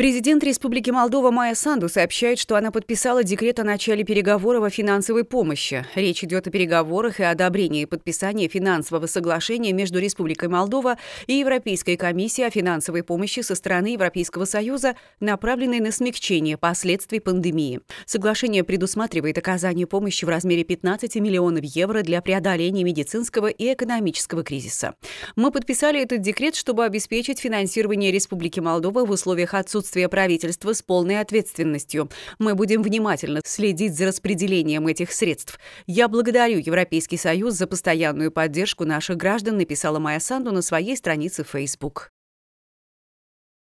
Президент Республики Молдова Майя Санду сообщает, что она подписала декрет о начале переговоров о финансовой помощи. Речь идет о переговорах и одобрении подписания финансового соглашения между Республикой Молдова и Европейской комиссией о финансовой помощи со стороны Европейского Союза, направленной на смягчение последствий пандемии. Соглашение предусматривает оказание помощи в размере 15 миллионов евро для преодоления медицинского и экономического кризиса. Мы подписали этот декрет, чтобы обеспечить финансирование Республики Молдова в условиях отсутствия присутствие правительства с полной ответственностью. Мы будем внимательно следить за распределением этих средств. Я благодарю Европейский Союз за постоянную поддержку наших граждан, написала Майя Санду на своей странице Facebook.